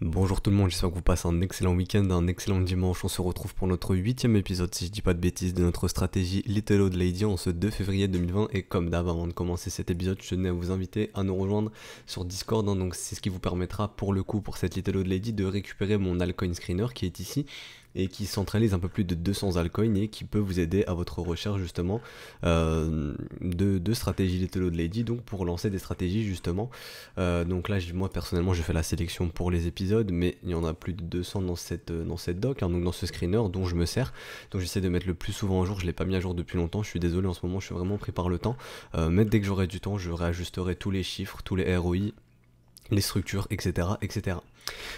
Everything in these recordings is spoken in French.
Bonjour tout le monde, j'espère que vous passez un excellent week-end, un excellent dimanche. On se retrouve pour notre huitième épisode, si je dis pas de bêtises, de notre stratégie Little Old Lady en ce 2 février 2020. Et comme d'hab, avant de commencer cet épisode, je tenais à vous inviter à nous rejoindre sur Discord. Hein. donc c'est ce qui vous permettra pour le coup, pour cette Little Old Lady, de récupérer mon Alcoin screener qui est ici et qui centralise un peu plus de 200 altcoins et qui peut vous aider à votre recherche justement euh, de, de stratégies Little de Lady, donc pour lancer des stratégies justement. Euh, donc là, moi personnellement, je fais la sélection pour les épisodes, mais il y en a plus de 200 dans cette, euh, dans cette doc, hein, donc dans ce screener dont je me sers. Donc j'essaie de mettre le plus souvent à jour, je ne l'ai pas mis à jour depuis longtemps, je suis désolé en ce moment, je suis vraiment pris par le temps, mais dès que j'aurai du temps, je réajusterai tous les chiffres, tous les ROI les structures, etc. etc.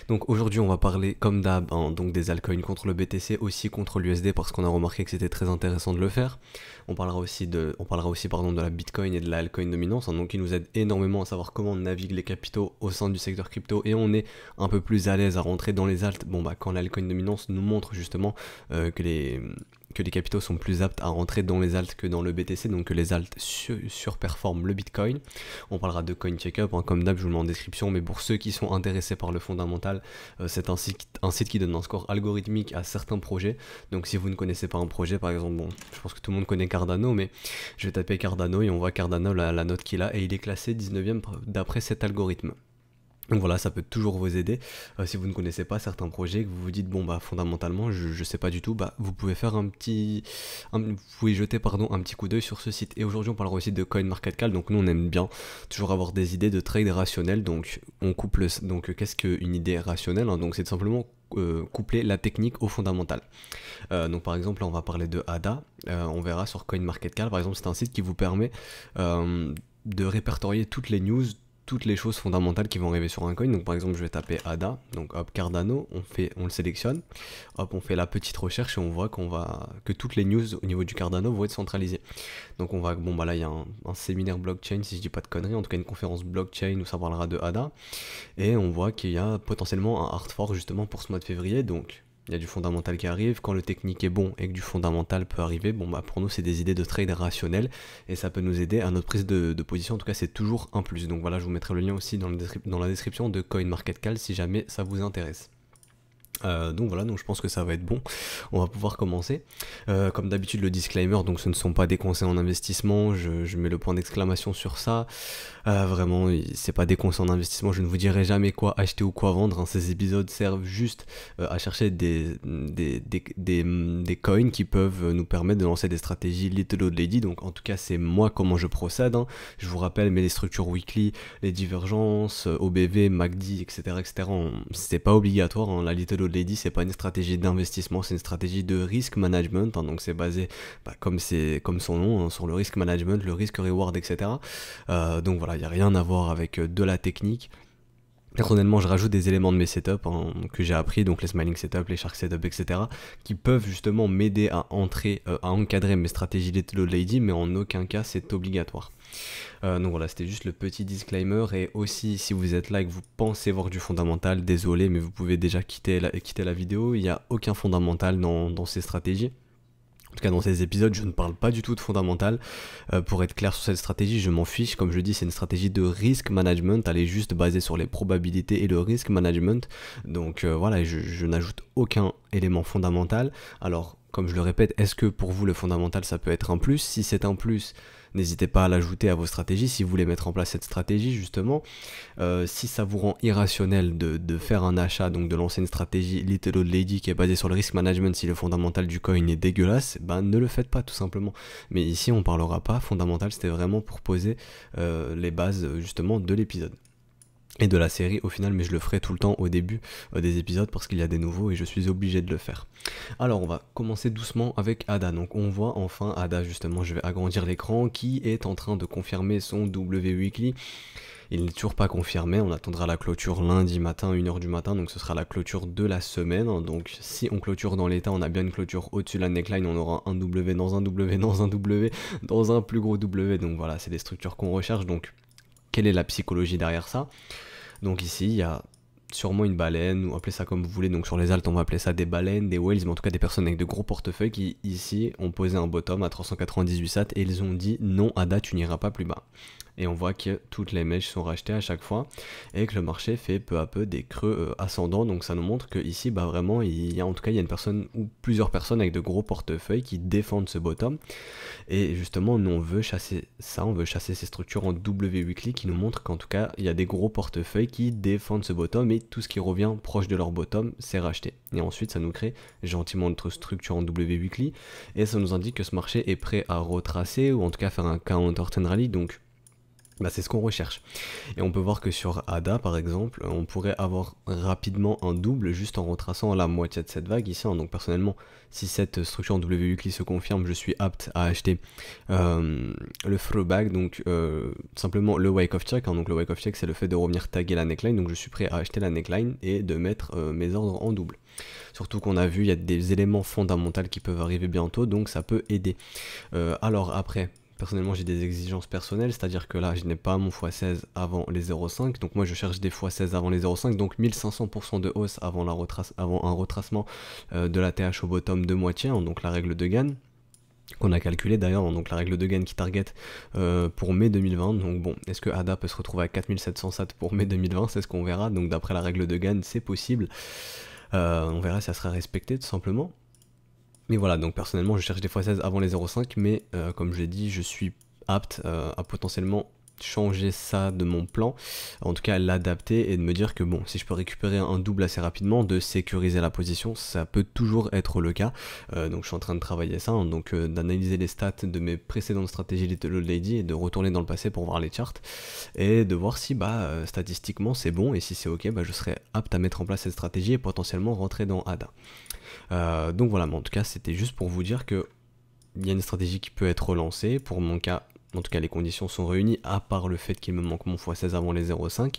Donc aujourd'hui on va parler comme d'hab hein, donc des altcoins contre le BTC, aussi contre l'USD parce qu'on a remarqué que c'était très intéressant de le faire. On parlera aussi de, on parlera aussi pardon, de la Bitcoin et de la altcoin dominance, hein, donc qui nous aide énormément à savoir comment on navigue les capitaux au sein du secteur crypto et on est un peu plus à l'aise à rentrer dans les altes. Bon bah quand l'altcoin dominance nous montre justement euh, que les que les capitaux sont plus aptes à rentrer dans les alt que dans le BTC, donc que les alt surperforment le Bitcoin. On parlera de Coin hein, comme d'hab, je vous le mets en description, mais pour ceux qui sont intéressés par le fondamental, euh, c'est un site, qui donne un score algorithmique à certains projets. Donc si vous ne connaissez pas un projet, par exemple, bon, je pense que tout le monde connaît Cardano, mais je vais taper Cardano et on voit Cardano, la, la note qu'il a, et il est classé 19ème d'après cet algorithme. Donc voilà, ça peut toujours vous aider. Euh, si vous ne connaissez pas certains projets, que vous vous dites bon bah fondamentalement je, ne sais pas du tout, bah vous pouvez faire un petit, vous pouvez jeter pardon un petit coup d'œil sur ce site. Et aujourd'hui on parlera aussi de CoinMarketCal. Donc nous on aime bien toujours avoir des idées de trade rationnel. Donc on couple donc euh, qu'est-ce qu'une idée rationnelle hein? Donc c'est simplement euh, coupler la technique au fondamental. donc par exemple là on va parler de ADA. on verra sur CoinMarketCal par exemple c'est un site qui vous permet de répertorier toutes les news toutes les choses fondamentales qui vont arriver sur un coin. Donc par exemple, je vais taper ADA, donc hop Cardano, on fait on le sélectionne. Hop, on fait la petite recherche et on voit qu'on va que toutes les news au niveau du Cardano vont être centralisées. Donc on va bon bah là il y a un, un, séminaire blockchain si je dis pas de conneries, en tout cas une conférence blockchain où ça parlera de ADA et on voit qu'il y a potentiellement un hard fork justement pour ce mois de février. Donc il y a du fondamental qui arrive. Quand le technique est bon et que du fondamental peut arriver, bon bah pour nous c'est des idées de trade rationnelles et ça peut nous aider à notre prise de, position. En tout cas c'est toujours un plus. Donc voilà, je vous mettrai le lien aussi dans, dans la description de CoinMarketCal si jamais ça vous intéresse. Euh, donc voilà, donc je pense que ça va être bon. On va pouvoir commencer. Euh, comme d'habitude, le disclaimer, donc ce ne sont pas des conseils en investissement. Je, mets le point d'exclamation sur ça. Euh, vraiment, c'est pas des conseils en investissement. Je ne vous dirai jamais quoi acheter ou quoi vendre. Hein. Ces épisodes servent juste euh, à chercher des des, coins qui peuvent nous permettre de lancer des stratégies little old lady. Donc en tout cas, c'est moi comment je procède. Hein. Je vous rappelle, mais les structures weekly, les divergences, OBV, MACD, etc., etc. C'est pas obligatoire. Hein. La little L'Odd Lady, c'est pas une stratégie d'investissement, c'est une stratégie de risk management. Hein, donc c'est basé, bah, comme comme, comme son nom, hein, sur le risk management, le risk reward, etc. Euh, donc voilà, il n'y a rien à voir avec euh, de la technique. Personnellement, je rajoute des éléments de mes setups hein, que j'ai appris, donc les smiling setups, les shark setups, etc., qui peuvent justement m'aider à entrer, euh, à encadrer mes stratégies de lady, mais en aucun cas c'est obligatoire. Euh, donc voilà, c'était juste le petit disclaimer. Et aussi, si vous êtes là et que vous pensez voir du fondamental, désolé, mais vous pouvez déjà quitter la, vidéo. Il n'y a aucun fondamental dans ces stratégies. En tout cas, dans ces épisodes, je ne parle pas du tout de fondamental. Euh, pour être clair sur cette stratégie, je m'en fiche. Comme je dis, c'est une stratégie de risk management. Elle est juste basée sur les probabilités et le risk management. Donc euh, voilà, je n'ajoute aucun élément fondamental. Alors, comme je le répète, est-ce que pour vous le fondamental ça peut être un plus Si c'est un plus, N'hésitez pas à l'ajouter à vos stratégies si vous voulez mettre en place cette stratégie justement. Euh, si ça vous rend irrationnel de, faire un achat, donc de lancer une stratégie Little Old Lady qui est basée sur le risk management si le fondamental du coin est dégueulasse, eh ben ne le faites pas tout simplement. Mais ici on parlera pas, fondamental c'était vraiment pour poser euh, les bases justement de l'épisode et de la série au final, mais je le ferai tout le temps au début euh, des épisodes parce qu'il y a des nouveaux et je suis obligé de le faire. Alors on va commencer doucement avec Ada, donc on voit enfin Ada justement, je vais agrandir l'écran, qui est en train de confirmer son W Weekly. Il n'est toujours pas confirmé, on attendra la clôture lundi matin, 1h du matin, donc ce sera la clôture de la semaine. Donc si on clôture dans l'état, on a bien une clôture au-dessus de la neckline, on aura un W dans un W dans un W dans un plus gros W. Donc voilà, c'est des structures qu'on recherche, donc quelle est la psychologie derrière ça. Donc ici, il y a sûrement une baleine, ou appelez ça comme vous voulez, donc sur les Altes on va appeler ça des baleines, des whales, mais en tout cas des personnes avec de gros portefeuilles qui ici ont posé un bottom à 398 sat et ils ont dit non Ada, tu n'iras pas plus bas et on voit que toutes les mèches sont rachetées à chaque fois et que le marché fait peu à peu des creux euh, ascendants donc ça nous montre que ici bah vraiment il y a en tout cas il y a une personne ou plusieurs personnes avec de gros portefeuilles qui défendent ce bottom et justement nous on veut chasser ça on veut chasser ces structures en W weekly qui nous montre qu'en tout cas il y a des gros portefeuilles qui défendent ce bottom et tout ce qui revient proche de leur bottom c'est racheté et ensuite ça nous crée gentiment notre structure en W weekly et ça nous indique que ce marché est prêt à retracer ou en tout cas faire un counter trend rally donc bah, c'est ce qu'on recherche. Et on peut voir que sur ADA, par exemple, on pourrait avoir rapidement un double juste en retraçant la moitié de cette vague ici. Hein. Donc personnellement, si cette structure en WUCLI se confirme, je suis apte à acheter euh, le throwback, donc euh, simplement le wake of check. Hein. Donc le wake of check, c'est le fait de revenir taguer la neckline. Donc je suis prêt à acheter la neckline et de mettre euh, mes ordres en double. Surtout qu'on a vu, il y a des éléments fondamentaux qui peuvent arriver bientôt, donc ça peut aider. alors après, Personnellement, j'ai des exigences personnelles, c'est-à-dire que là, je n'ai pas mon x16 avant les 0,5, donc moi je cherche des x16 avant les 0,5, donc 1500% de hausse avant, la retrace, avant un retracement euh, de la TH au bottom de moitié, hein, donc la règle de gain qu'on a calculée d'ailleurs, hein, donc la règle de gain qui target euh, pour mai 2020. Donc bon, est-ce que ADA peut se retrouver à 4700 SAT pour mai 2020 C'est ce qu'on verra. Donc d'après la règle de gain, c'est possible. Euh, on verra si ça sera respecté tout simplement. Mais voilà, donc personnellement, je cherche des x16 avant les 0,5, mais euh, comme je l'ai dit, je suis apte euh, à potentiellement changer ça de mon plan, en tout cas l'adapter et de me dire que bon, si je peux récupérer un double assez rapidement, de sécuriser la position, ça peut toujours être le cas. Euh, donc je suis en train de travailler ça, hein, donc d'analyser les stats de mes précédentes stratégies Little Old Lady et de retourner dans le passé pour voir les charts et de voir si bah statistiquement c'est bon et si c'est ok, bah, je serai apte à mettre en place cette stratégie et potentiellement rentrer dans ADA. Euh, donc voilà, en tout cas, c'était juste pour vous dire qu'il y a une stratégie qui peut être relancée. Pour mon cas, en tout cas, les conditions sont réunies, à part le fait qu'il me manque mon x16 avant les 0,5.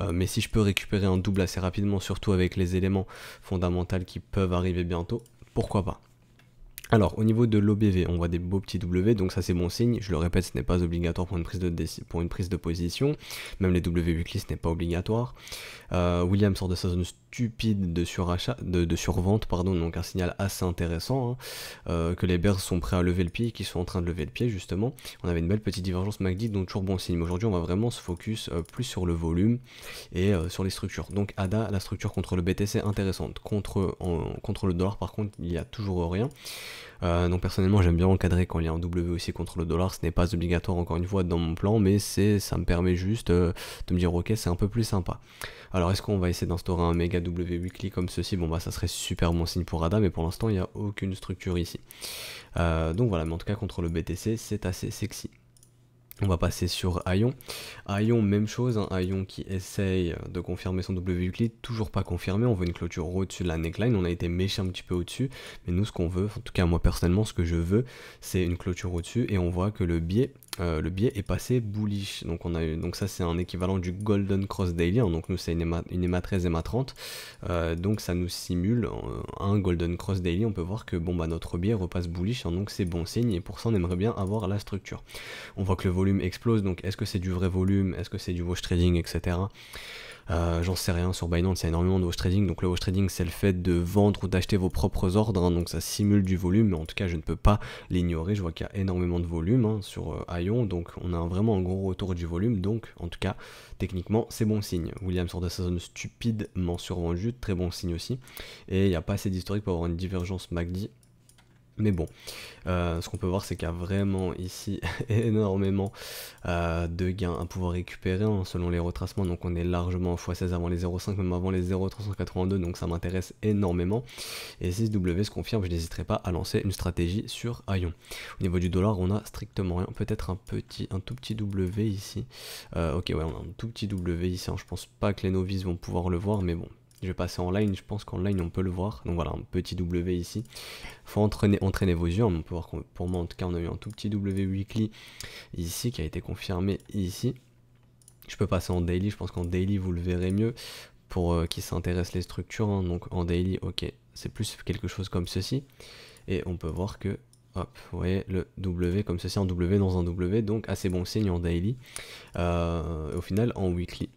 Euh, mais si je peux récupérer un double assez rapidement, surtout avec les éléments fondamentaux qui peuvent arriver bientôt, pourquoi pas alors, au niveau de l'OBV, on voit des beaux petits W, donc ça c'est bon signe. Je le répète, ce n'est pas obligatoire pour une prise de, pour une prise de position. Même les W8 ce n'est pas obligatoire. Euh, William sort de sa zone stupide de, surachat, de, survente, pardon, donc un signal assez intéressant, hein, euh, que les bears sont prêts à lever le pied, qu'ils sont en train de lever le pied justement. On avait une belle petite divergence MACD, donc toujours bon signe. Aujourd'hui, on va vraiment se focus euh, plus sur le volume et euh, sur les structures. Donc ADA, la structure contre le BTC intéressante. Contre, contre le dollar, par contre, il n'y a toujours rien. Euh, donc personnellement j'aime bien encadrer quand il y a un W aussi contre le dollar, ce n'est pas obligatoire encore une fois dans mon plan, mais c'est ça me permet juste euh, de me dire ok c'est un peu plus sympa. Alors est-ce qu'on va essayer d'instaurer un méga W weekly comme ceci Bon bah ça serait super bon signe pour Ada, mais pour l'instant il n'y a aucune structure ici. Euh, donc voilà, mais en tout cas contre le BTC c'est assez sexy. On va passer sur Aion. Aion, même chose, hein. Aion qui essaye de confirmer son W Euclid, toujours pas confirmé, on veut une clôture au-dessus de la neckline, on a été méchant un petit peu au-dessus, mais nous ce qu'on veut, en tout cas moi personnellement ce que je veux, c'est une clôture au-dessus, et on voit que le biais euh, le biais est passé bullish. Donc, on a donc ça, c'est un équivalent du Golden Cross Daily. Hein. Donc, nous, c'est une EMA, une 13, EMA 30. donc, ça nous simule euh, un Golden Cross Daily. On peut voir que bon, bah, notre biais repasse bullish. Hein. donc, c'est bon signe. Et pour ça, on aimerait bien avoir la structure. On voit que le volume explose. Donc, est-ce que c'est du vrai volume Est-ce que c'est du wash trading, etc. Euh, j'en sais rien, sur Binance, il y a énormément de wash trading. Donc le wash trading, c'est le fait de vendre ou d'acheter vos propres ordres. Hein, donc ça simule du volume, mais en tout cas, je ne peux pas l'ignorer. Je vois qu'il y a énormément de volume hein, sur euh, ayon Ion. Donc on a vraiment un gros retour du volume. Donc en tout cas, techniquement, c'est bon signe. William sort de sa zone stupidement survendue, très bon signe aussi. Et il n'y a pas assez d'historique pour avoir une divergence MACD mais bon, euh, ce qu'on peut voir, c'est qu'il y a vraiment ici énormément euh, de gains à pouvoir récupérer hein, selon les retracements. Donc on est largement x16 avant les 0,5, même avant les 0,382, donc ça m'intéresse énormément. Et si ce W se confirme, je n'hésiterai pas à lancer une stratégie sur Aion. Au niveau du dollar, on a strictement rien. Peut-être un petit, un tout petit W ici. Euh, ok, ouais, on a un tout petit W ici. Hein. Je pense pas que les novices vont pouvoir le voir, mais bon, je vais passer en line, je pense qu'en line on peut le voir. Donc voilà, un petit W ici. faut entraîner, vos yeux. On peut voir pour moi en tout cas, on a eu un tout petit W weekly ici qui a été confirmé ici. Je peux passer en daily, je pense qu'en daily vous le verrez mieux pour euh, qui s'intéresse les structures. Hein. Donc en daily, ok, c'est plus quelque chose comme ceci. Et on peut voir que Hop, vous voyez le W comme ceci en W dans un W, donc assez bon signe en daily. Euh, au final, en weekly,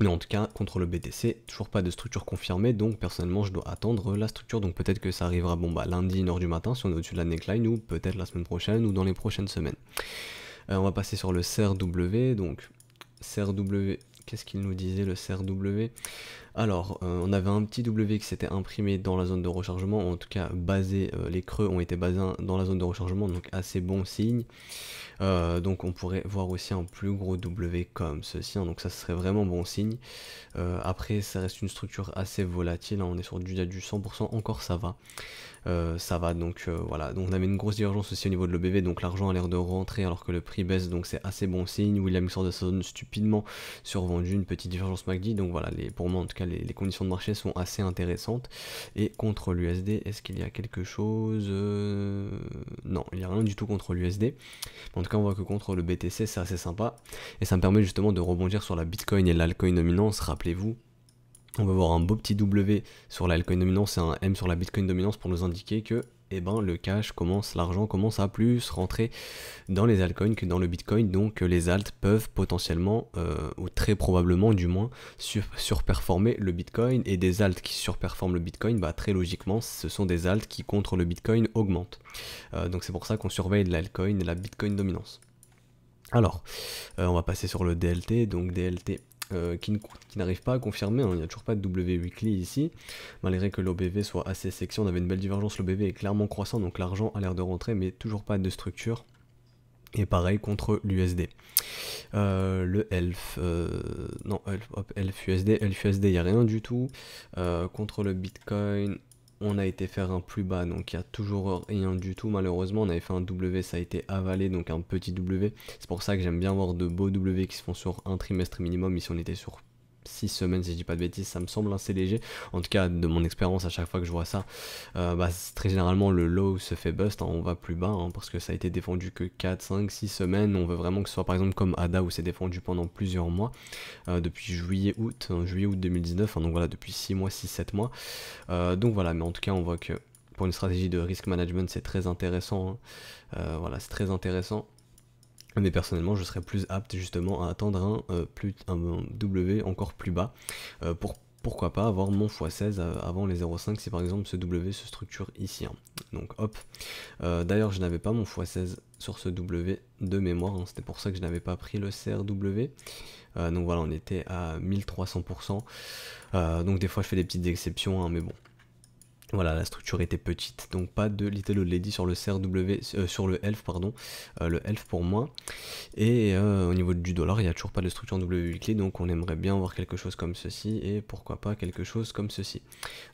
mais en tout cas, contre le BTC, toujours pas de structure confirmée, donc personnellement je dois attendre la structure, donc peut-être que ça arrivera bon bah, lundi 1h du matin si on est au-dessus de la neckline, ou peut-être la semaine prochaine, ou dans les prochaines semaines. Euh, on va passer sur le CRW, donc CRW, qu'est-ce qu'il nous disait le CRW alors, euh, on avait un petit W qui s'était imprimé dans la zone de rechargement, en tout cas basé, euh, les creux ont été basés dans la zone de rechargement, donc assez bon signe. Euh, donc on pourrait voir aussi un plus gros W comme ceci, hein, donc ça serait vraiment bon signe. après, ça reste une structure assez volatile, hein, on est sur du, du 100%, encore ça va. ça va donc voilà, donc on avait une grosse divergence aussi au niveau de l'OBV, donc l'argent a l'air de rentrer alors que le prix baisse, donc c'est assez bon signe. William sort de sa zone stupidement survendu, une petite divergence MACD, donc voilà, les, pour moi en tout cas les, conditions de marché sont assez intéressantes. Et contre l'USD, est-ce qu'il y a quelque chose euh, Non, il n'y a rien du tout contre l'USD. En tout cas, on voit que contre le BTC, c'est assez sympa. Et ça me permet justement de rebondir sur la Bitcoin et l'alcoin dominance. Rappelez-vous, on va voir un beau petit W sur l'alcoin dominance et un M sur la Bitcoin dominance pour nous indiquer que eh ben, le cash commence, l'argent commence à plus rentrer dans les altcoins que dans le Bitcoin. Donc euh, les alt peuvent potentiellement, euh, ou très probablement du moins, surperformer le Bitcoin. Et des alt qui surperforment le Bitcoin, bah, très logiquement, ce sont des alt qui, contre le Bitcoin, augmentent. Euh, donc c'est pour ça qu'on surveille l'altcoin et la Bitcoin dominance. Alors, on va passer sur le DLT. Donc DLT, euh, qui n'arrive pas à confirmer, hein. il n'y a toujours pas de W weekly ici, malgré que l'OBV soit assez sexy, on avait une belle divergence, l'OBV est clairement croissant, donc l'argent a l'air de rentrer, mais toujours pas de structure. Et pareil contre l'USD. Euh, le ELF, euh, non, ELF, ELF USD, ELF USD, il n'y a rien du tout. contre le Bitcoin, on a été faire un plus bas, donc il n'y a toujours rien du tout. Malheureusement, on avait fait un W, ça a été avalé, donc un petit W. C'est pour ça que j'aime bien voir de beaux W qui se font sur un trimestre minimum. Ici, on était sur 6 semaines, si je dis pas de bêtises, ça me semble assez léger. En tout cas, de mon expérience, à chaque fois que je vois ça, euh, bah, très généralement, le low se fait bust, hein, on va plus bas, hein, parce que ça a été défendu que 4, 5, 6 semaines. On veut vraiment que ce soit, par exemple, comme ADA, où c'est défendu pendant plusieurs mois, euh, depuis juillet, août, hein, juillet, août 2019, donc voilà, depuis 6 mois, 6, 7 mois. Euh, donc voilà, mais en tout cas, on voit que pour une stratégie de risk management, c'est très intéressant. voilà, c'est très intéressant. Mais personnellement, je serais plus apte justement à attendre un, euh, plus, un, W encore plus bas euh, pour pourquoi pas avoir mon x16 euh, avant les 0,5 si par exemple ce W se structure ici. Hein. Donc hop. D'ailleurs, je n'avais pas mon x16 sur ce W de mémoire, hein. c'était pour ça que je n'avais pas pris le CRW. donc voilà, on était à 1300%. donc des fois, je fais des petites exceptions, hein, mais bon, voilà, la structure était petite, donc pas de Little Old Lady sur le CRW, euh, sur le Elf, pardon, euh, le Elf pour moi. Et euh, au niveau du dollar, il n'y a toujours pas de structure W clé, donc on aimerait bien voir quelque chose comme ceci, et pourquoi pas quelque chose comme ceci.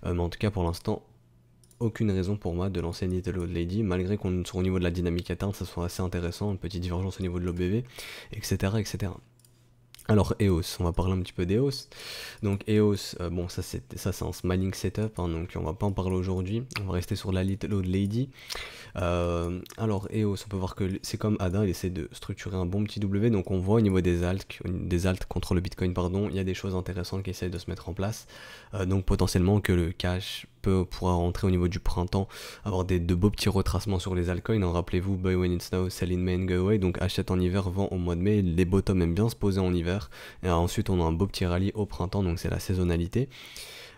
mais en tout cas, pour l'instant, aucune raison pour moi de lancer Little Old Lady, malgré qu'on soit au niveau de la dynamique atteinte, ça soit assez intéressant, une petite divergence au niveau de l'OBV, etc., etc. Alors EOS, on va parler un petit peu d'EOS. Donc EOS, euh, bon ça c'est ça c'est un smiling setup, hein, donc on va pas en parler aujourd'hui. On va rester sur la Little Old Lady. Euh, alors EOS, on peut voir que c'est comme Ada, il essaie de structurer un bon petit W. Donc on voit au niveau des alts, des contre le Bitcoin pardon, il y a des choses intéressantes qui essaient de se mettre en place. Euh, donc potentiellement que le cash peut, pourra rentrer au niveau du printemps, avoir des, de beaux petits retracements sur les altcoins. Hein, rappelez-vous, buy when it's now, sell in May and go away. Donc achète en hiver, vend au mois de mai. Les bottoms aiment bien se poser en hiver. Et ensuite, on a un beau petit rallye au printemps, donc c'est la saisonnalité.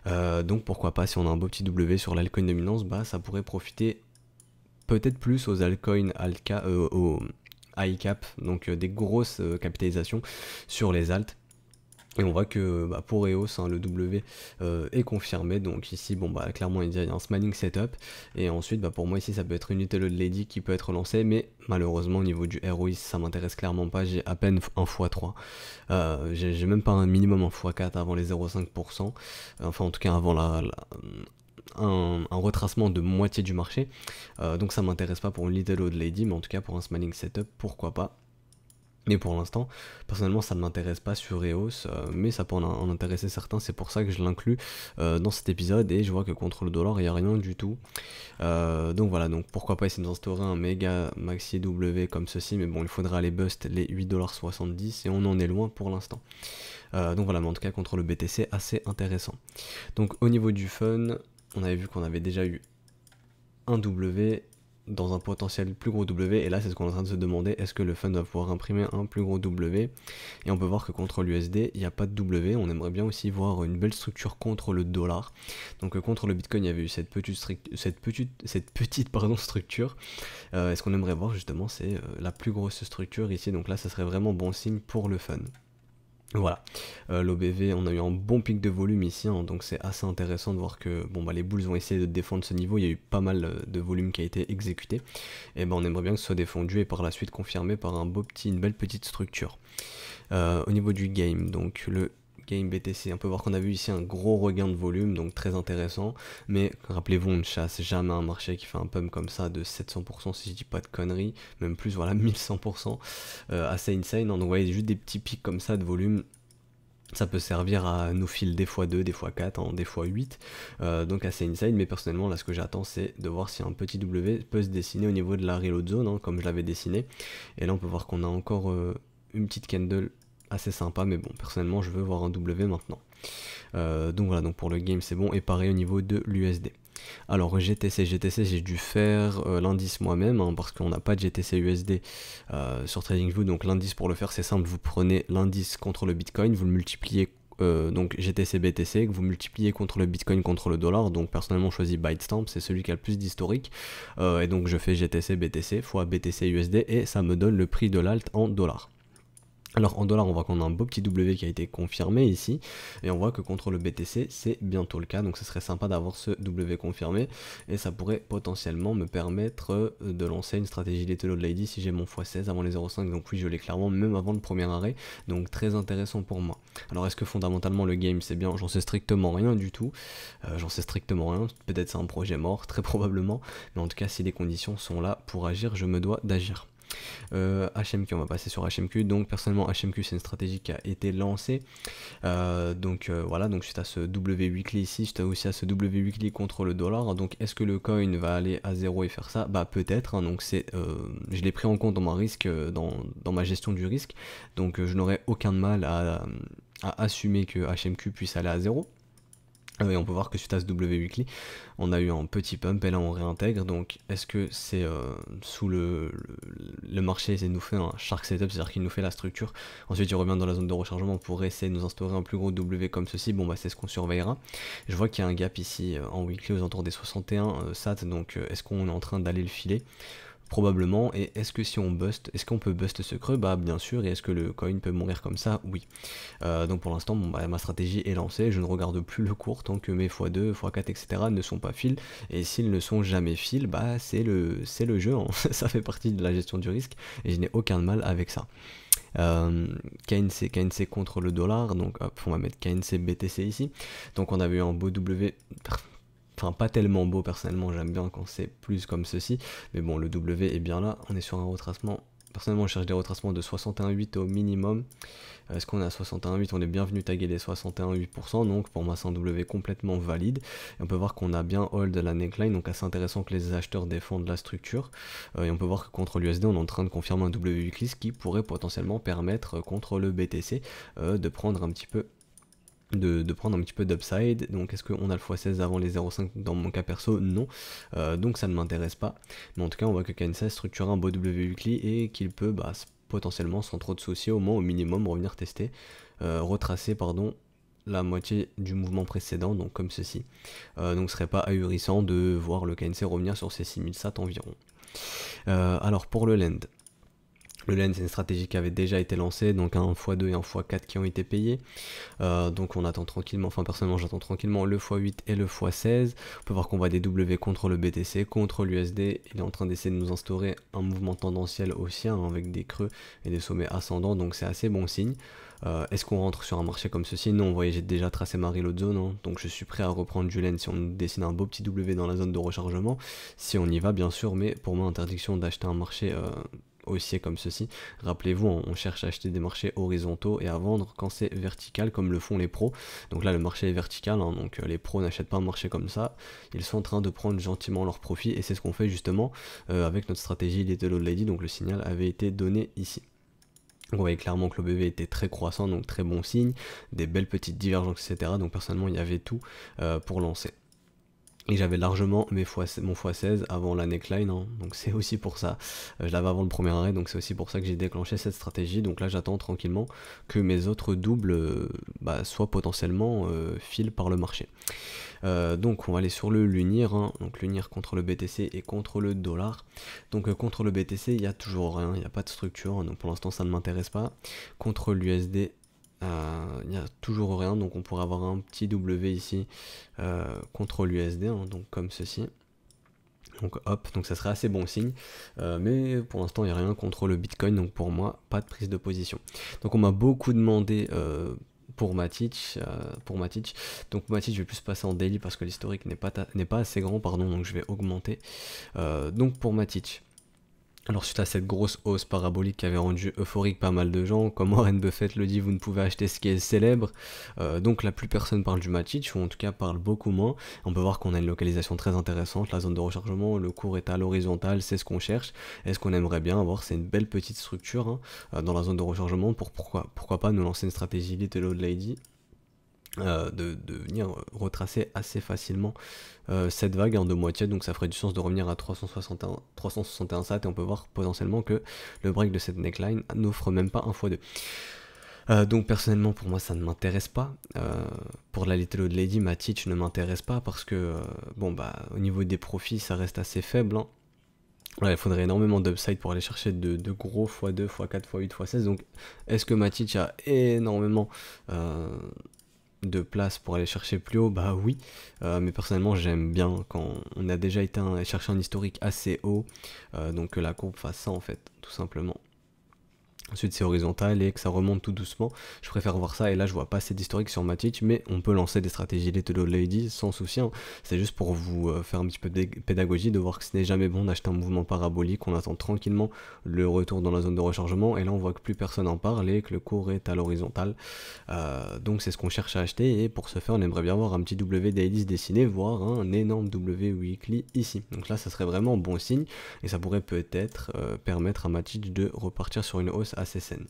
Euh, donc pourquoi pas, si on a un beau petit W sur l'altcoin dominance, bah ça pourrait profiter peut-être plus aux altcoins euh, aux high cap, donc euh, des grosses capitalisations sur les Alts. Et on voit que bah, pour EOS, hein, le W euh, est confirmé, donc ici, bon bah clairement il y a un smanning setup, et ensuite bah, pour moi ici ça peut être une Old Lady qui peut être lancée, mais malheureusement au niveau du ROI ça m'intéresse clairement pas, j'ai à peine un x3, euh, j'ai même pas un minimum un x4 avant les 0,5%, enfin en tout cas avant la, un, retracement de moitié du marché, euh, donc ça m'intéresse pas pour une Little Old Lady, mais en tout cas pour un smalling setup, pourquoi pas mais pour l'instant, personnellement, ça ne m'intéresse pas sur EOS, euh, mais ça peut en, intéresser certains, c'est pour ça que je l'inclus euh, dans cet épisode, et je vois que contre le dollar, il n'y a rien du tout. Euh, donc voilà, donc pourquoi pas essayer d'instaurer un méga maxi W comme ceci, mais bon, il faudra aller bust les 8,70$, et on en est loin pour l'instant. donc voilà, mais en tout cas, contre le BTC, assez intéressant. Donc au niveau du fun, on avait vu qu'on avait déjà eu un W, dans un potentiel plus gros W. Et là, c'est ce qu'on est en train de se demander est-ce que le FUN va pouvoir imprimer un plus gros W Et on peut voir que contre l'USD, il n'y a pas de W. On aimerait bien aussi voir une belle structure contre le dollar. Donc, euh, contre le Bitcoin, il y avait eu cette petite, cette petite, cette petite pardon, structure. Euh, ce qu'on aimerait voir, justement, c'est euh, la plus grosse structure ici. Donc là, ça serait vraiment bon signe pour le FUN. Voilà, euh, l'OBV, on a eu un bon pic de volume ici, hein, donc c'est assez intéressant de voir que bon, bah, les Bulls ont essayé de défendre ce niveau, il y a eu pas mal euh, de volume qui a été exécuté, et ben on aimerait bien que ce soit défendu et par la suite confirmé par un beau petit, une belle petite structure. Euh, au niveau du game, donc le BTC. On peut voir qu'on a vu ici un gros regain de volume, donc très intéressant. Mais rappelez-vous, on ne chasse jamais un marché qui fait un pump comme ça de 700% si je dis pas de conneries, même plus, voilà, 1100%. Euh, assez insane. Donc vous juste des petits pics comme ça de volume ça peut servir à nous filer des fois 2, des fois 4, hein, des fois 8, euh, donc assez inside, mais personnellement là ce que j'attends c'est de voir si un petit W peut se dessiner au niveau de la reload zone, hein, comme je l'avais dessiné, et là on peut voir qu'on a encore euh, une petite candle assez sympa, mais bon, personnellement, je veux voir un W maintenant. Euh, donc voilà, donc pour le game, c'est bon, et pareil au niveau de l'USD. Alors GTC, GTC, j'ai dû faire euh, l'indice moi-même, hein, parce qu'on n'a pas de GTC USD euh, sur TradingView, donc l'indice pour le faire, c'est simple, vous prenez l'indice contre le Bitcoin, vous le multipliez donc GTC BTC que vous multipliez contre le Bitcoin contre le dollar. Donc personnellement, choisi choisis stamp c'est celui qui a le plus d'historique. et donc je fais GTC BTC fois BTC USD et ça me donne le prix de l'alt en dollars. Alors en dollars, on voit qu'on a un beau petit W qui a été confirmé ici, et on voit que contre le BTC, c'est bientôt le cas, donc ce serait sympa d'avoir ce W confirmé, et ça pourrait potentiellement me permettre euh, de lancer une stratégie Little de Lady si j'ai mon x16 avant les 0,5, donc oui, je l'ai clairement, même avant le premier arrêt, donc très intéressant pour moi. Alors est-ce que fondamentalement le game c'est bien J'en sais strictement rien du tout, euh, j'en sais strictement rien, peut-être c'est un projet mort, très probablement, mais en tout cas si les conditions sont là pour agir, je me dois d'agir. HMQ, euh, on va passer sur HMQ. Donc personnellement, HMQ c'est une stratégie qui a été lancée. Euh, donc euh, voilà, donc suite à ce W weekly ici, suite aussi à ce W weekly contre le dollar. Donc est-ce que le coin va aller à zéro et faire ça Bah peut-être. Hein. donc c'est, je l'ai pris en compte dans ma risque, dans, ma gestion du risque. Donc je n'aurai aucun mal à, à assumer que HMQ puisse aller à zéro, ah on peut voir que suite à ce W weekly, on a eu un petit pump et là on réintègre. Donc est-ce que c'est euh, sous le, marché, c'est nous fait un shark setup, c'est-à-dire qu'il nous fait la structure. Ensuite il revient dans la zone de rechargement pour essayer de nous instaurer un plus gros W comme ceci. Bon bah c'est ce qu'on surveillera. Je vois qu'il y a un gap ici euh, en weekly aux alentours des 61 euh, SAT, donc est-ce qu'on est en train d'aller le filer Probablement. Et est-ce que si on bust, est-ce qu'on peut bust ce creux Bah bien sûr. Et est-ce que le coin peut mourir comme ça Oui. Euh, donc pour l'instant, bah, ma stratégie est lancée. Je ne regarde plus le cours tant que mes x2, x4, etc. ne sont pas fils. Et s'ils ne sont jamais fils, bah c'est le, c'est le jeu. Hein. ça fait partie de la gestion du risque. Et je n'ai aucun mal avec ça. Euh, KNC, KNC contre le dollar, donc hop, on va mettre KNC BTC ici. Donc on avait eu un beau W pas tellement beau personnellement, j'aime bien quand c'est plus comme ceci, mais bon le W est bien là, on est sur un retracement, personnellement je cherche des retracements de 61,8 au minimum, euh, est-ce qu'on est à 61,8 On est bienvenu venu taguer les 61,8%, donc pour moi c'est un W complètement valide. Et on peut voir qu'on a bien hold la neckline, donc assez intéressant que les acheteurs défendent la structure. Euh, et on peut voir que contre l'USD, on est en train de confirmer un W qui pourrait potentiellement permettre euh, contre le BTC de prendre un petit peu de, prendre un petit peu d'upside. Donc est-ce qu'on a le x16 avant les 0,5 dans mon cas perso Non. Euh, donc ça ne m'intéresse pas. Mais en tout cas on voit que KNC structure un beau W et qu'il peut bah, potentiellement sans trop de soucis au moins au minimum revenir tester, euh, retracer pardon la moitié du mouvement précédent, donc comme ceci. Euh, donc ce serait pas ahurissant de voir le KNC revenir sur ses 6000 sat environ. alors pour le land, le LEN, c'est une stratégie qui avait déjà été lancée, donc un x2 et un x4 qui ont été payés. Euh, donc on attend tranquillement, enfin personnellement j'attends tranquillement le x8 et le x16. On peut voir qu'on va des W contre le BTC, contre l'USD. Il est en train d'essayer de nous instaurer un mouvement tendanciel aussi, hein, avec des creux et des sommets ascendants, donc c'est assez bon signe. Euh, est-ce qu'on rentre sur un marché comme ceci Non, vous voyez, j'ai déjà tracé Marie reload zone, hein, donc je suis prêt à reprendre du LEN si on dessine un beau petit W dans la zone de rechargement. Si on y va, bien sûr, mais pour moi, interdiction d'acheter un marché... Euh, haussier comme ceci. Rappelez-vous, on cherche à acheter des marchés horizontaux et à vendre quand c'est vertical comme le font les pros. Donc là, le marché est vertical, hein, donc euh, les pros n'achètent pas un marché comme ça. Ils sont en train de prendre gentiment leur profit et c'est ce qu'on fait justement euh, avec notre stratégie Little Old Lady. Donc le signal avait été donné ici. On voyez clairement que l'OBV était très croissant, donc très bon signe, des belles petites divergences, etc. Donc personnellement, il y avait tout euh, pour lancer. Et j'avais largement mes fois, mon x16 avant la neckline, hein. donc c'est aussi pour ça. Euh, je l'avais avant le premier arrêt, donc c'est aussi pour ça que j'ai déclenché cette stratégie. Donc là, j'attends tranquillement que mes autres doubles euh, bah, soient potentiellement euh, par le marché. Euh, donc on va aller sur le lunir, hein. donc lunir contre le BTC et contre le dollar. Donc contre le BTC, il n'y a toujours rien, il n'y a pas de structure, hein. donc pour l'instant ça ne m'intéresse pas. Contre l'USD, euh, il n'y a toujours rien, donc on pourrait avoir un petit W ici, euh, contre l'USD, hein, donc comme ceci. Donc hop, donc ça serait assez bon signe, euh, mais pour l'instant il n'y a rien contre le Bitcoin, donc pour moi pas de prise de position. Donc on m'a beaucoup demandé pour Matic, pour Matic. Donc Matic, je vais plus passer en daily parce que l'historique n'est pas, pas assez grand, pardon, donc je vais augmenter. donc pour Matic, alors suite à cette grosse hausse parabolique qui avait rendu euphorique pas mal de gens, comme Warren Buffett le dit, vous ne pouvez acheter ce qui est célèbre, euh, donc la plus personne parle du Matic, ou en tout cas parle beaucoup moins. On peut voir qu'on a une localisation très intéressante, la zone de rechargement, le cours est à l'horizontale, c'est ce qu'on cherche, est ce qu'on aimerait bien avoir, c'est une belle petite structure hein, euh, dans la zone de rechargement, pour pourquoi, pourquoi pas nous lancer une stratégie Little Old Lady. Euh, de, venir euh, retracer assez facilement euh, cette vague en hein, deux moitiés, donc ça ferait du sens de revenir à 361, 361 sat et on peut voir potentiellement que le break de cette neckline n'offre même pas un x2. donc personnellement pour moi ça ne m'intéresse pas. pour la Little Old Lady, Matic ne m'intéresse pas parce que bon bah au niveau des profits ça reste assez faible. Hein. il faudrait énormément d'upside pour aller chercher de, gros x2, x4, x8, x16. Donc est-ce que Matic a énormément de place pour aller chercher plus haut, bah oui, euh, mais personnellement j'aime bien quand on a déjà été un, chercher un historique assez haut, euh, donc que la courbe fasse ça en fait, tout simplement. Ensuite, c'est horizontal et que ça remonte tout doucement. Je préfère voir ça. Et là, je vois pas assez d'historique sur Matic, mais on peut lancer des stratégies Little Ladies sans souci. Hein. C'est juste pour vous euh, faire un petit peu de pédagogie, de voir que ce n'est jamais bon d'acheter un mouvement parabolique. On attend tranquillement le retour dans la zone de rechargement. Et là, on voit que plus personne en parle et que le cours est à l'horizontale. Euh, donc, c'est ce qu'on cherche à acheter. Et pour ce faire, on aimerait bien voir un petit W Daily dessiné, voire hein, un énorme W weekly ici. Donc là, ça serait vraiment bon signe. Et ça pourrait peut-être euh, permettre à Matic de repartir sur une hausse à assez saine.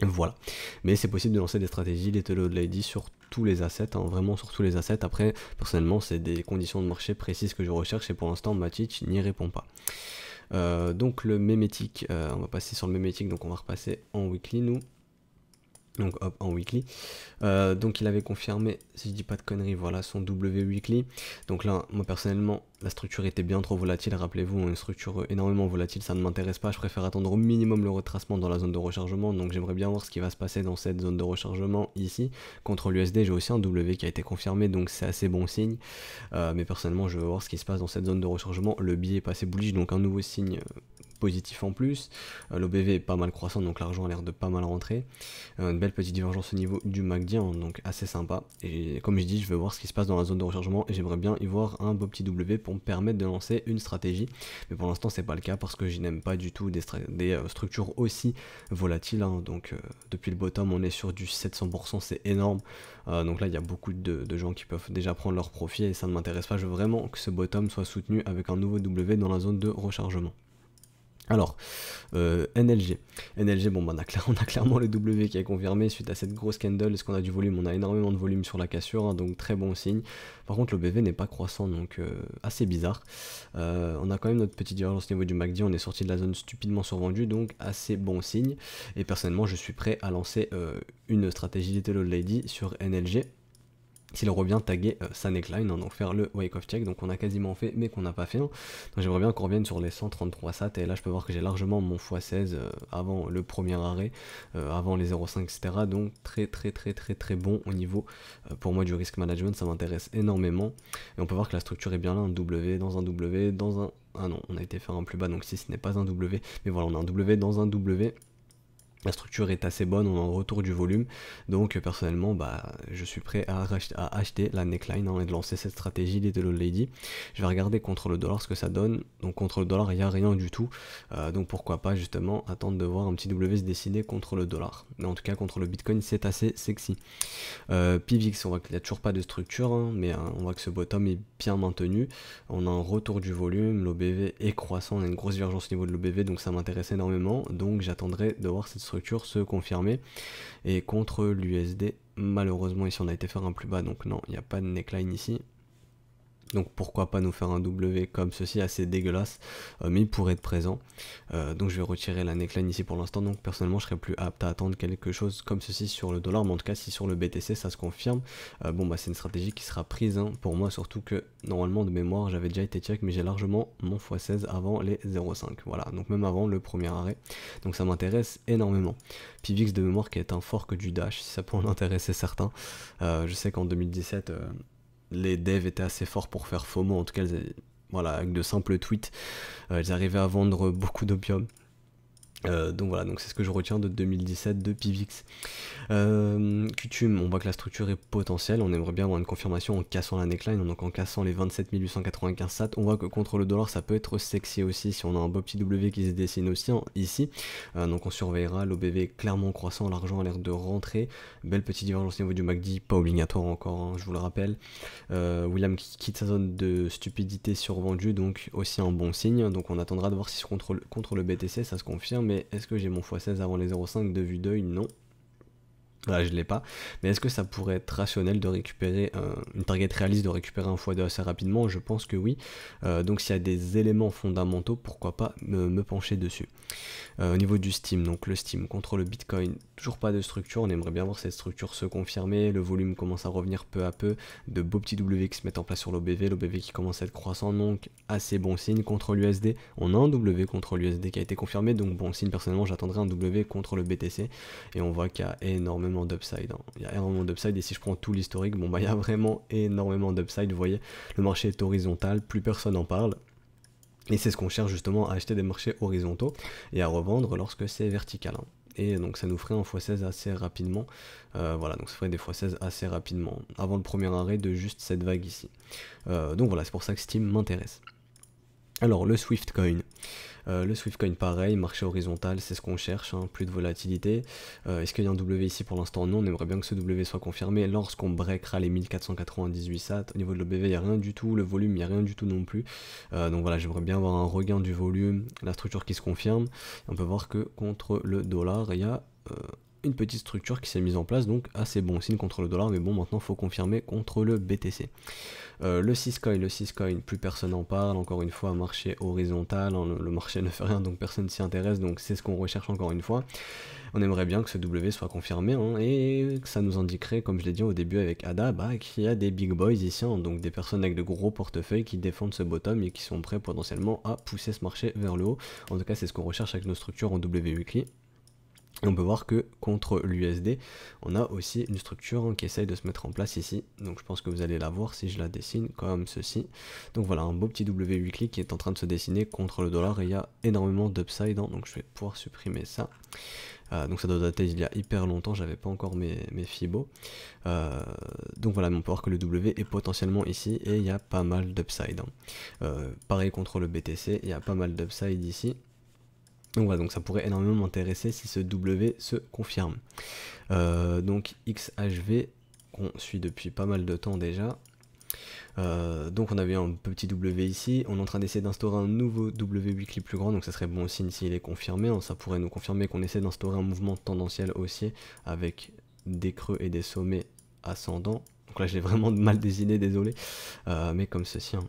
Voilà. Mais c'est possible de lancer des stratégies, les Telo de Lady sur tous les assets, hein, vraiment sur tous les assets. Après, personnellement, c'est des conditions de marché précises que je recherche et pour l'instant, Matic n'y répond pas. Euh, donc le mémétique, euh, on va passer sur le mémétique, donc on va repasser en weekly nous donc hop en weekly. Euh, donc il avait confirmé, si je dis pas de conneries, voilà son W weekly. Donc là, moi personnellement, la structure était bien trop volatile. Rappelez-vous, hein, une structure énormément volatile, ça ne m'intéresse pas. Je préfère attendre au minimum le retracement dans la zone de rechargement. Donc j'aimerais bien voir ce qui va se passer dans cette zone de rechargement ici. Contre l'USD, j'ai aussi un W qui a été confirmé, donc c'est assez bon signe. Euh, mais personnellement, je veux voir ce qui se passe dans cette zone de rechargement. Le billet est passé bullish, donc un nouveau signe euh, positif en plus. Euh, L'OBV est pas mal croissant, donc l'argent a l'air de pas mal rentrer. Euh, une belle petite divergence au niveau du MACD, hein, donc assez sympa. Et comme je dis, je veux voir ce qui se passe dans la zone de rechargement et j'aimerais bien y voir un beau petit W pour me permettre de lancer une stratégie. Mais pour l'instant, c'est pas le cas parce que je n'aime pas du tout des, euh, structures aussi volatiles. Hein. Donc depuis le bottom, on est sur du 700%, c'est énorme. donc là, il y a beaucoup de, gens qui peuvent déjà prendre leur profit et ça ne m'intéresse pas. Je veux vraiment que ce bottom soit soutenu avec un nouveau W dans la zone de rechargement. Alors, euh, NLG. NLG, bon, bah, on, a clairement le W qui est confirmé suite à cette grosse candle. Est-ce qu'on a du volume On a énormément de volume sur la cassure, hein, donc très bon signe. Par contre, le BV n'est pas croissant, donc euh, assez bizarre. Euh, on a quand même notre petite divergence au niveau du MACD. On est sorti de la zone stupidement survendue, donc assez bon signe. Et personnellement, je suis prêt à lancer une stratégie Little Old Lady sur NLG s'il revient taguer euh, sa neckline, donc faire le wake of check, donc on a quasiment fait mais qu'on n'a pas fait. Hein. Donc j'aimerais bien qu'on revienne sur les 133 sat et là je peux voir que j'ai largement mon x16 euh, avant le premier arrêt, euh, avant les 0,5 etc. Donc très très très très très bon au niveau pour moi du risk management, ça m'intéresse énormément. Et on peut voir que la structure est bien là, un W dans un W, dans un... Ah non, on a été faire un plus bas, donc si ce n'est pas un W, mais voilà, on a un W dans un W. La structure est assez bonne, on a un retour du volume. Donc personnellement, bah, je suis prêt à, à acheter la neckline hein, et de lancer cette stratégie des deux Lady. Je vais regarder contre le dollar ce que ça donne. Donc contre le dollar, il n'y a rien du tout. Euh, donc pourquoi pas justement attendre de voir un petit W se décider contre le dollar. Mais en tout cas contre le Bitcoin, c'est assez sexy. Euh, on voit qu'il n'y a toujours pas de structure, hein, mais hein, on voit que ce bottom est bien maintenu. On a un retour du volume, l'OBV est croissant, on a une grosse divergence au niveau de l'OBV, donc ça m'intéresse énormément. Donc j'attendrai de voir cette structure se confirmer. Et contre l'USD, malheureusement ici on a été faire un plus bas, donc non, il n'y a pas de neckline ici. Donc pourquoi pas nous faire un W comme ceci, assez dégueulasse, euh, mais il pourrait être présent. Euh, donc je vais retirer la neckline ici pour l'instant, donc personnellement je serais plus apte à attendre quelque chose comme ceci sur le dollar, mais en tout cas si sur le BTC ça se confirme, euh, bon bah c'est une stratégie qui sera prise hein, pour moi, surtout que normalement de mémoire j'avais déjà été check, mais j'ai largement mon x16 avant les 0,5, voilà, donc même avant le premier arrêt, donc ça m'intéresse énormément. Pivix de mémoire qui est un fork du Dash, si ça pourrait en intéresser certains, je sais qu'en 2017 les devs étaient assez forts pour faire FOMO, en tout cas, voilà, avec de simples tweets, ils euh, arrivaient à vendre beaucoup d'opium. Euh, donc voilà, c'est ce que je retiens de 2017 de Pivix. Euh, on voit que la structure est potentielle, on aimerait bien avoir une confirmation en cassant la neckline, donc en cassant les 27 895 sat. On voit que contre le dollar ça peut être sexy aussi si on a un beau petit W qui se dessine aussi hein, ici. Euh, donc on surveillera l'OBV clairement croissant, l'argent a l'air de rentrer. Belle petite divergence au niveau du MACD, pas obligatoire encore, hein, je vous le rappelle. Euh, William qui quitte sa zone de stupidité survendue, donc aussi un bon signe. Donc on attendra de voir si contre le BTC ça se confirme. Mais est-ce que j'ai mon x16 avant les 0,5 de vue d'œil Non. Là, ah, je ne l'ai pas. Mais est-ce que ça pourrait être rationnel de récupérer une target réaliste, de récupérer un x2 assez rapidement Je pense que oui. Euh, donc, s'il y a des éléments fondamentaux, pourquoi pas me, pencher dessus. Euh, au niveau du Steam, donc le Steam contre le Bitcoin, Toujours pas de structure, on aimerait bien voir cette structure se confirmer, le volume commence à revenir peu à peu, de beaux petits W qui se mettent en place sur l'OBV, l'OBV qui commence à être croissant, donc assez bon signe contre l'USD. On a un W contre l'USD qui a été confirmé, donc bon signe personnellement j'attendrai un W contre le BTC, et on voit qu'il y a énormément d'upside. Hein. Il y a énormément d'upside, et si je prends tout l'historique, bon bah il y a vraiment énormément d'upside, vous voyez, le marché est horizontal, plus personne n'en parle. Et c'est ce qu'on cherche justement à acheter des marchés horizontaux et à revendre lorsque c'est vertical. Hein et donc ça nous ferait un x16 assez rapidement. Euh, voilà, donc ça ferait des x16 assez rapidement, avant le premier arrêt de juste cette vague ici. Euh, donc voilà, c'est pour ça que Steam m'intéresse. Alors, le Swift Coin. Euh, le Swiftcoin pareil, marché horizontal, c'est ce qu'on cherche, hein, plus de volatilité. Euh, est-ce qu'il y a un W ici pour l'instant Non, on aimerait bien que ce W soit confirmé. Lorsqu'on breakera les 1498 SAT, au niveau de l'OBV, il n'y a rien du tout, le volume, il n'y a rien du tout non plus. Euh, donc voilà, j'aimerais bien avoir un regain du volume, la structure qui se confirme. On peut voir que contre le dollar, il y a une petite structure qui s'est mise en place, donc assez bon signe contre le dollar, mais bon, maintenant faut confirmer contre le BTC. Euh, le 6 coin le 6 coin plus personne n'en parle, encore une fois, marché horizontal, hein, le, marché ne fait rien, donc personne s'y intéresse, donc c'est ce qu'on recherche encore une fois. On aimerait bien que ce W soit confirmé, hein, et ça nous indiquerait, comme je l'ai dit au début avec Ada, bah, qu'il y a des big boys ici, hein, donc des personnes avec de gros portefeuilles qui défendent ce bottom et qui sont prêts potentiellement à pousser ce marché vers le haut. En tout cas, c'est ce qu'on recherche avec nos structures en W weekly on peut voir que contre l'USD, on a aussi une structure qui essaye de se mettre en place ici. Donc je pense que vous allez la voir si je la dessine comme ceci. Donc voilà, un beau petit W clic qui est en train de se dessiner contre le dollar et il y a énormément d'upside. Hein. donc je vais pouvoir supprimer ça. Euh, donc ça doit dater il y a hyper longtemps, j'avais pas encore mes, mes Fibo. Euh, donc voilà, mais on peut voir que le W est potentiellement ici et il y a pas mal d'upside. Hein. Euh, pareil contre le BTC, il y a pas mal d'upside ici. Donc voilà, ça pourrait énormément m'intéresser si ce W se confirme. Euh, donc XHV, qu'on suit depuis pas mal de temps déjà. Euh, donc on avait un petit W ici, on est en train d'essayer d'instaurer un nouveau W weekly plus grand, donc ça serait bon aussi s'il est confirmé, hein. ça pourrait nous confirmer qu'on essaie d'instaurer un mouvement tendanciel haussier avec des creux et des sommets ascendants. Donc là j'ai l'ai vraiment mal désigné, désolé, euh, mais comme ceci. Hein.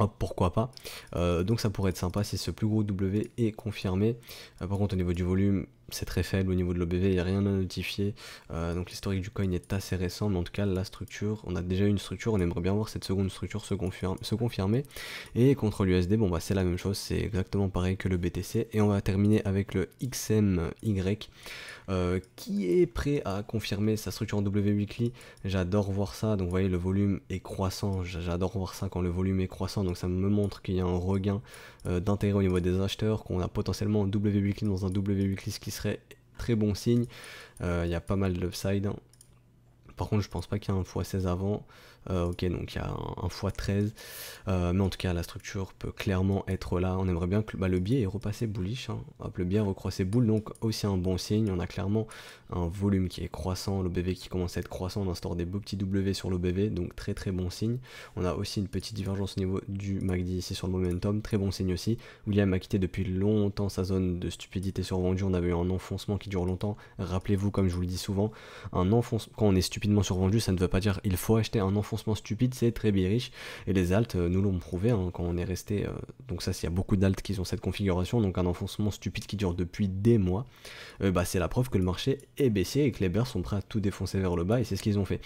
Hop, ah, pourquoi pas. Euh, donc ça pourrait être sympa si ce plus gros W est confirmé. Euh, par contre au niveau du volume, c'est très faible au niveau de l'OBV, il n'y a rien à notifier. Euh, donc l'historique du coin est assez récent, mais en tout cas la structure, on a déjà une structure, on aimerait bien voir cette seconde structure se, se confirmer. Et contre l'USD, bon bah c'est la même chose, c'est exactement pareil que le BTC. Et on va terminer avec le XMY euh, qui est prêt à confirmer sa structure en W weekly. J'adore voir ça, donc vous voyez le volume est croissant, j'adore voir ça quand le volume est croissant, donc ça me montre qu'il y a un regain euh, d'intérêt au niveau des acheteurs, qu'on a potentiellement un W weekly dans un W weekly, ce qui serait très bon signe. Euh, il y a pas mal d'upside. Hein. Par contre, je pense pas qu'il y a un x16 avant. Euh, ok, donc il y a un, x13, euh, mais en tout cas la structure peut clairement être là. On aimerait bien que bah, le biais est repassé bullish. Hein. Hop, le biais recroissé boule, donc aussi un bon signe. On a clairement un volume qui est croissant, l'OBV qui commence à être croissant. On instaure des beaux petits W sur l'OBV, donc très très bon signe. On a aussi une petite divergence au niveau du MACD ici sur le momentum, très bon signe aussi. William a quitté depuis longtemps sa zone de stupidité survendue. On avait eu un enfoncement qui dure longtemps. Rappelez-vous, comme je vous le dis souvent, un enfoncement, quand on est stupidement survendu, ça ne veut pas dire il faut acheter un enfoncement stupide, c'est très riche Et les altes euh, nous l'ont prouvé hein, quand on est resté. Euh, donc, ça, s'il y a beaucoup d'altes qui ont cette configuration, donc un enfoncement stupide qui dure depuis des mois, euh, bah, c'est la preuve que le marché est baissé et que les beurs sont prêts à tout défoncer vers le bas et c'est ce qu'ils ont fait.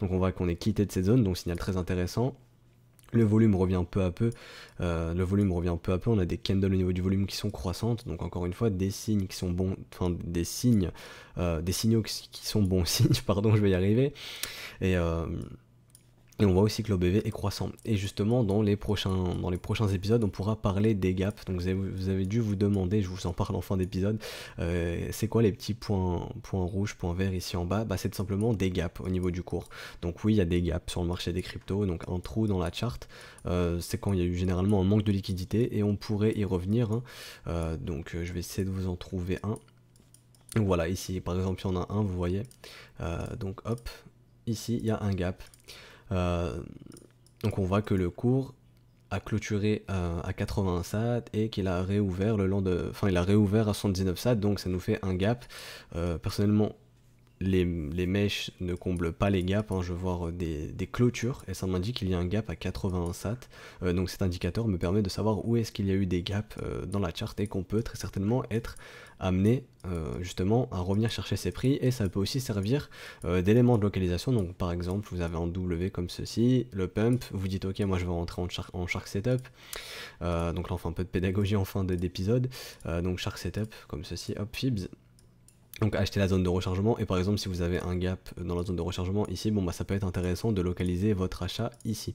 Donc, on voit qu'on est quitté de cette zone, donc signal très intéressant. Le volume revient peu à peu. le volume revient peu à peu. On a des candles au niveau du volume qui sont croissantes. Donc encore une fois, des signes qui sont bons, enfin des signes, des signaux qui sont bons signes. Pardon, je vais y arriver. Et et on voit aussi que l'OBV est croissant. Et justement, dans les, prochains, dans les prochains épisodes, on pourra parler des gaps. Donc vous avez, dû vous demander, je vous en parle en fin d'épisode, euh, c'est quoi les petits points, points rouges, points verts ici en bas bah, C'est simplement des gaps au niveau du cours. Donc oui, il y a des gaps sur le marché des cryptos. Donc un trou dans la charte, euh, c'est quand il y a eu généralement un manque de liquidité et on pourrait y revenir. Hein. Euh, donc je vais essayer de vous en trouver un. Donc voilà, ici par exemple, il y en a un, vous voyez. donc hop, ici il y a un gap. Euh, donc on voit que le cours a clôturé à, 80 sat et qu'il a réouvert le enfin il a réouvert à 79 sat, donc ça nous fait un gap. Euh, personnellement, les, mèches ne comblent pas les gaps, hein. je vois des, clôtures et ça m'indique qu'il y a un gap à 81 sat. Euh, donc cet indicateur me permet de savoir où est-ce qu'il y a eu des gaps dans la charte et qu'on peut très certainement être amener euh, justement à revenir chercher ses prix et ça peut aussi servir euh, d'éléments d'élément de localisation donc par exemple vous avez un W comme ceci le pump vous dites ok moi je vais rentrer en, shark setup euh, donc là on un peu de pédagogie en fin d'épisode donc shark setup comme ceci hop fibs donc acheter la zone de rechargement et par exemple si vous avez un gap dans la zone de rechargement ici bon bah ça peut être intéressant de localiser votre achat ici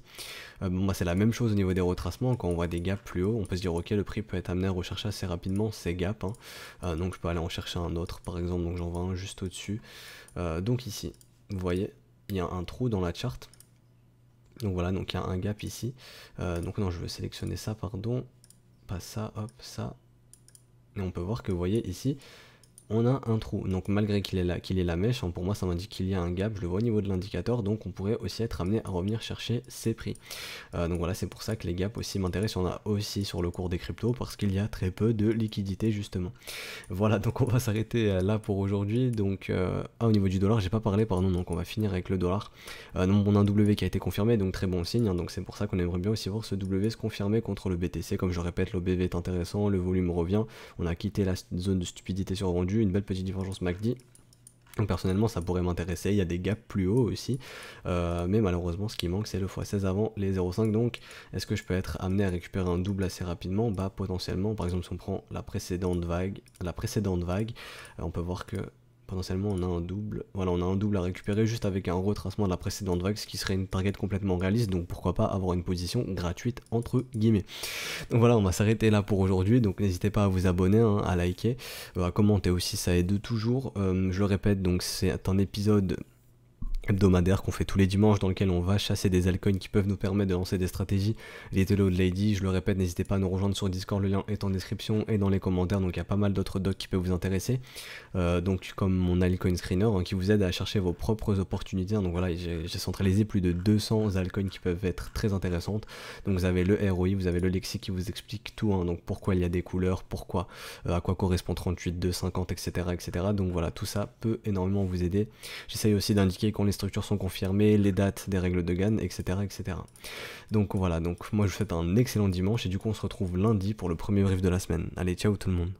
euh, bon bah, c'est la même chose au niveau des retracements quand on voit des gaps plus haut on peut se dire ok le prix peut être amené à rechercher assez rapidement ces gaps hein. euh, donc je peux aller en chercher un autre par exemple donc j'en vois un juste au dessus euh, donc ici vous voyez il y a un trou dans la charte donc voilà donc il y a un gap ici donc non je veux sélectionner ça pardon pas ça hop ça et on peut voir que vous voyez ici on a un trou. Donc malgré qu'il est qu'il est la mèche, hein, pour moi ça m'indique qu'il y a un gap, je le vois au niveau de l'indicateur, donc on pourrait aussi être amené à revenir chercher ces prix. Euh, donc voilà, c'est pour ça que les gaps aussi m'intéressent, on a aussi sur le cours des cryptos, parce qu'il y a très peu de liquidité justement. Voilà, donc on va s'arrêter euh, là pour aujourd'hui. Donc euh, ah, au niveau du dollar, j'ai pas parlé, pardon, donc on va finir avec le dollar. on a un W qui a été confirmé, donc très bon signe, hein. donc c'est pour ça qu'on aimerait bien aussi voir ce W se confirmer contre le BTC, comme je répète, le l'OBV est intéressant, le volume revient, on a quitté la zone de stupidité sur rendu une belle petite divergence MACD. personnellement ça pourrait m'intéresser, il y a des gaps plus hauts aussi, euh, mais malheureusement ce qui manque c'est le x16 avant les 0,5 donc est-ce que je peux être amené à récupérer un double assez rapidement Bah potentiellement, par exemple si on prend la précédente vague, la précédente vague, euh, on peut voir que potentiellement on a un double. Voilà, on a un double à récupérer juste avec un retracement de la précédente vague, ce qui serait une target complètement réaliste, donc pourquoi pas avoir une position gratuite entre guillemets. Donc voilà, on va s'arrêter là pour aujourd'hui, donc n'hésitez pas à vous abonner, hein, à liker, euh, à commenter aussi, ça aide toujours. Euh, je le répète, donc c'est un épisode hebdomadaire qu'on fait tous les dimanches dans lequel on va chasser des altcoins qui peuvent nous permettre de lancer des stratégies. Little Old Lady, je le répète, n'hésitez pas à nous rejoindre sur Discord, le lien est en description et dans les commentaires, donc il y a pas mal d'autres docs qui peuvent vous intéresser. Euh, donc comme mon altcoin screener hein, qui vous aide à chercher vos propres opportunités. Hein. Donc voilà, j'ai centralisé plus de 200 altcoins qui peuvent être très intéressantes. Donc vous avez le ROI, vous avez le lexique qui vous explique tout, hein. donc pourquoi il y a des couleurs, pourquoi, euh, à quoi correspond 38, 2, 50, etc., etc. Donc voilà, tout ça peut énormément vous aider. J'essaye aussi d'indiquer qu'on les structures sont confirmées, les dates des règles de GAN, etc., etc. Donc voilà, donc moi je vous souhaite un excellent dimanche et du coup on se retrouve lundi pour le premier brief de la semaine. Allez, ciao tout le monde